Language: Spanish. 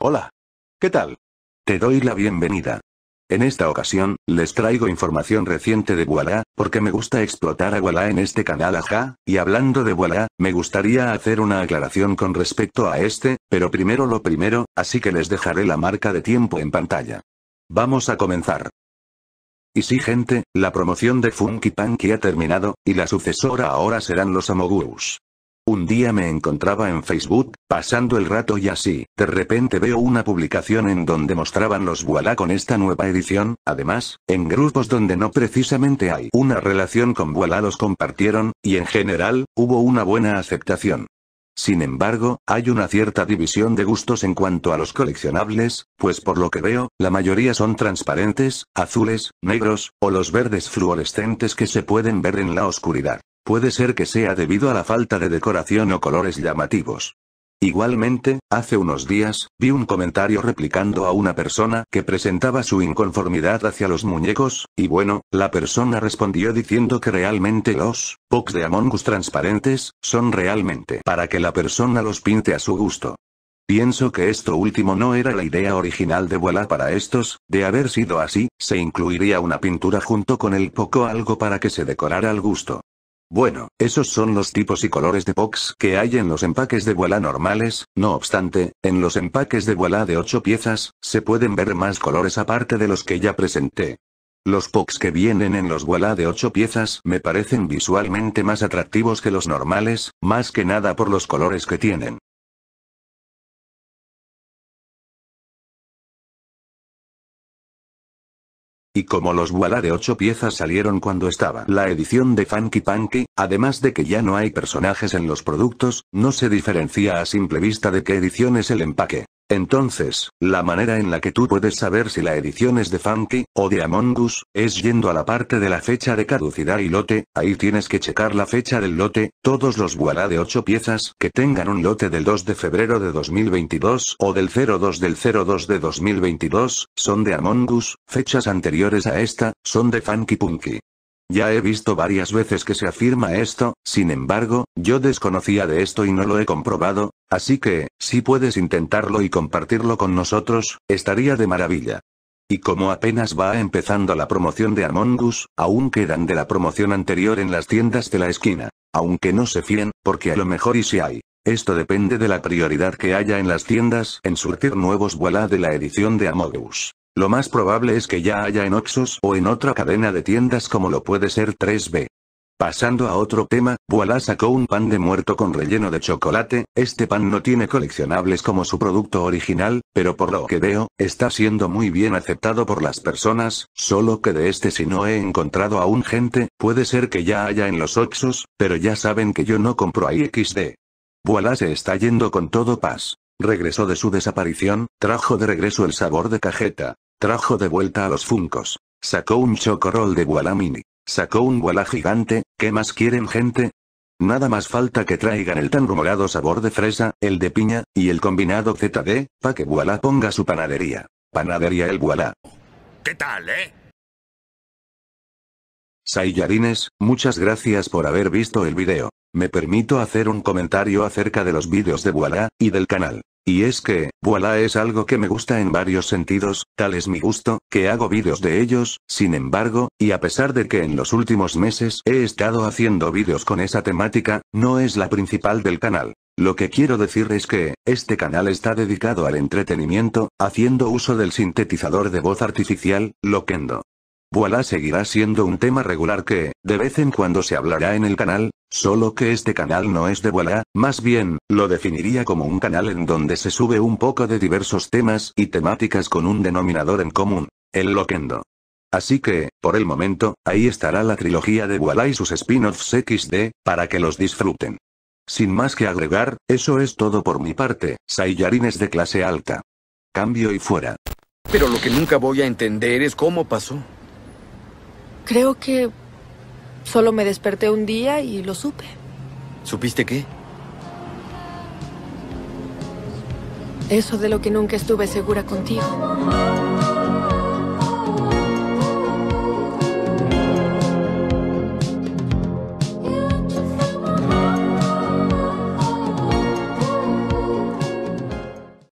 Hola. ¿Qué tal? Te doy la bienvenida. En esta ocasión, les traigo información reciente de Walla, porque me gusta explotar a Walla en este canal ajá, y hablando de Walla, me gustaría hacer una aclaración con respecto a este, pero primero lo primero, así que les dejaré la marca de tiempo en pantalla. Vamos a comenzar. Y sí gente, la promoción de Funky Punky ha terminado, y la sucesora ahora serán los Amogus. Un día me encontraba en Facebook, pasando el rato y así, de repente veo una publicación en donde mostraban los Voilà con esta nueva edición, además, en grupos donde no precisamente hay una relación con Voilà los compartieron, y en general, hubo una buena aceptación. Sin embargo, hay una cierta división de gustos en cuanto a los coleccionables, pues por lo que veo, la mayoría son transparentes, azules, negros, o los verdes fluorescentes que se pueden ver en la oscuridad. Puede ser que sea debido a la falta de decoración o colores llamativos. Igualmente, hace unos días, vi un comentario replicando a una persona que presentaba su inconformidad hacia los muñecos, y bueno, la persona respondió diciendo que realmente los box de Among Us transparentes, son realmente para que la persona los pinte a su gusto. Pienso que esto último no era la idea original de Vuela para estos, de haber sido así, se incluiría una pintura junto con el poco algo para que se decorara al gusto. Bueno, esos son los tipos y colores de Pox que hay en los empaques de Walla normales, no obstante, en los empaques de guala de 8 piezas, se pueden ver más colores aparte de los que ya presenté. Los Pox que vienen en los Walla de 8 piezas me parecen visualmente más atractivos que los normales, más que nada por los colores que tienen. Y como los walla de 8 piezas salieron cuando estaba la edición de Funky Punky, además de que ya no hay personajes en los productos, no se diferencia a simple vista de qué edición es el empaque. Entonces, la manera en la que tú puedes saber si la edición es de Funky, o de Among Us, es yendo a la parte de la fecha de caducidad y lote, ahí tienes que checar la fecha del lote, todos los Walla de 8 piezas que tengan un lote del 2 de febrero de 2022 o del 02 del 02 de 2022, son de Among Us, fechas anteriores a esta, son de Funky Punky. Ya he visto varias veces que se afirma esto, sin embargo, yo desconocía de esto y no lo he comprobado, así que, si puedes intentarlo y compartirlo con nosotros, estaría de maravilla. Y como apenas va empezando la promoción de Among Us, aún quedan de la promoción anterior en las tiendas de la esquina. Aunque no se fíen, porque a lo mejor y si hay. Esto depende de la prioridad que haya en las tiendas en surtir nuevos voilà de la edición de Among Us. Lo más probable es que ya haya en Oxus o en otra cadena de tiendas como lo puede ser 3B. Pasando a otro tema, Voilà sacó un pan de muerto con relleno de chocolate, este pan no tiene coleccionables como su producto original, pero por lo que veo, está siendo muy bien aceptado por las personas, solo que de este si no he encontrado aún gente, puede ser que ya haya en los Oxus, pero ya saben que yo no compro ahí XD. Voilà se está yendo con todo paz. Regresó de su desaparición, trajo de regreso el sabor de cajeta, trajo de vuelta a los funcos, sacó un chocorol de Walla Mini, sacó un Walla gigante, ¿qué más quieren gente? Nada más falta que traigan el tan rumorado sabor de fresa, el de piña, y el combinado ZD, para que guala ponga su panadería. Panadería el Walla. ¿Qué tal, eh? Sayarines, muchas gracias por haber visto el video. Me permito hacer un comentario acerca de los vídeos de Walla, y del canal. Y es que, voilà es algo que me gusta en varios sentidos, tal es mi gusto, que hago vídeos de ellos, sin embargo, y a pesar de que en los últimos meses he estado haciendo vídeos con esa temática, no es la principal del canal. Lo que quiero decir es que, este canal está dedicado al entretenimiento, haciendo uso del sintetizador de voz artificial, Loquendo. Voilà seguirá siendo un tema regular que, de vez en cuando se hablará en el canal, solo que este canal no es de Voilà, más bien, lo definiría como un canal en donde se sube un poco de diversos temas y temáticas con un denominador en común, el loquendo. Así que, por el momento, ahí estará la trilogía de Voilà y sus spin-offs XD, para que los disfruten. Sin más que agregar, eso es todo por mi parte, Saiyarines de clase alta. Cambio y fuera. Pero lo que nunca voy a entender es cómo pasó. Creo que solo me desperté un día y lo supe. ¿Supiste qué? Eso de lo que nunca estuve segura contigo.